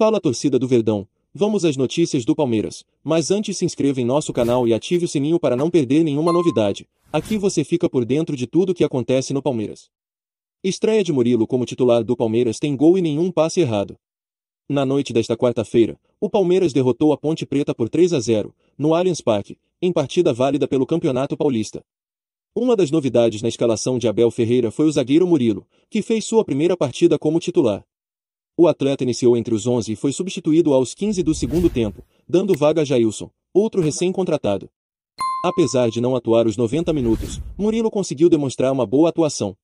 Fala torcida do Verdão, vamos às notícias do Palmeiras, mas antes se inscreva em nosso canal e ative o sininho para não perder nenhuma novidade. Aqui você fica por dentro de tudo o que acontece no Palmeiras. Estreia de Murilo como titular do Palmeiras tem gol e nenhum passe errado. Na noite desta quarta-feira, o Palmeiras derrotou a Ponte Preta por 3 a 0, no Allianz Parque, em partida válida pelo Campeonato Paulista. Uma das novidades na escalação de Abel Ferreira foi o zagueiro Murilo, que fez sua primeira partida como titular. O atleta iniciou entre os 11 e foi substituído aos 15 do segundo tempo, dando vaga a Jailson, outro recém-contratado. Apesar de não atuar os 90 minutos, Murilo conseguiu demonstrar uma boa atuação.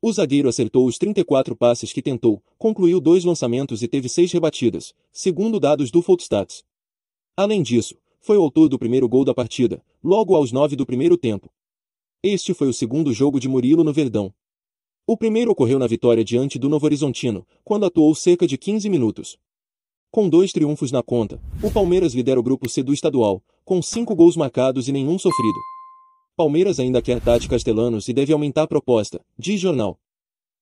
O zagueiro acertou os 34 passes que tentou, concluiu dois lançamentos e teve seis rebatidas, segundo dados do Footstats. Além disso, foi o autor do primeiro gol da partida, logo aos 9 do primeiro tempo. Este foi o segundo jogo de Murilo no Verdão. O primeiro ocorreu na vitória diante do Novo Horizontino, quando atuou cerca de 15 minutos. Com dois triunfos na conta, o Palmeiras lidera o grupo C do estadual, com cinco gols marcados e nenhum sofrido. Palmeiras ainda quer Tati Castellanos e deve aumentar a proposta, diz jornal.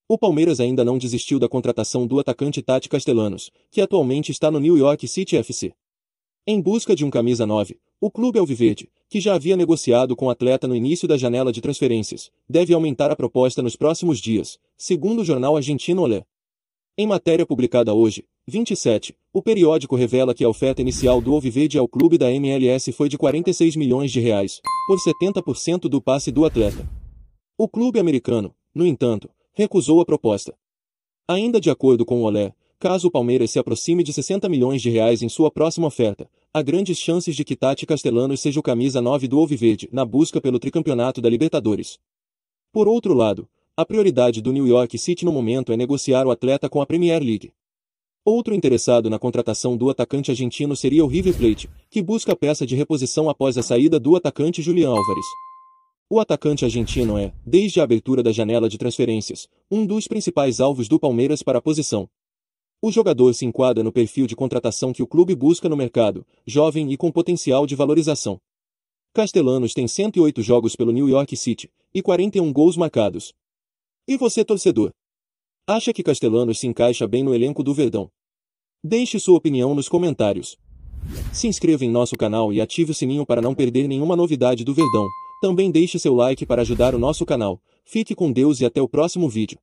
O Palmeiras ainda não desistiu da contratação do atacante Tati Castellanos, que atualmente está no New York City FC. Em busca de um camisa 9, o clube alviverde que já havia negociado com o atleta no início da janela de transferências, deve aumentar a proposta nos próximos dias, segundo o jornal argentino Olé. Em matéria publicada hoje, 27, o periódico revela que a oferta inicial do Alviverde ao clube da MLS foi de 46 milhões de reais, por 70% do passe do atleta. O clube americano, no entanto, recusou a proposta. Ainda de acordo com o Olé, caso o Palmeiras se aproxime de 60 milhões de reais em sua próxima oferta, Há grandes chances de que Tati Castellanos seja o camisa 9 do Alviverde na busca pelo tricampeonato da Libertadores. Por outro lado, a prioridade do New York City no momento é negociar o atleta com a Premier League. Outro interessado na contratação do atacante argentino seria o River Plate, que busca peça de reposição após a saída do atacante Julian Álvares. O atacante argentino é, desde a abertura da janela de transferências, um dos principais alvos do Palmeiras para a posição, o jogador se enquadra no perfil de contratação que o clube busca no mercado, jovem e com potencial de valorização. Castellanos tem 108 jogos pelo New York City e 41 gols marcados. E você, torcedor? Acha que Castellanos se encaixa bem no elenco do Verdão? Deixe sua opinião nos comentários. Se inscreva em nosso canal e ative o sininho para não perder nenhuma novidade do Verdão. Também deixe seu like para ajudar o nosso canal. Fique com Deus e até o próximo vídeo.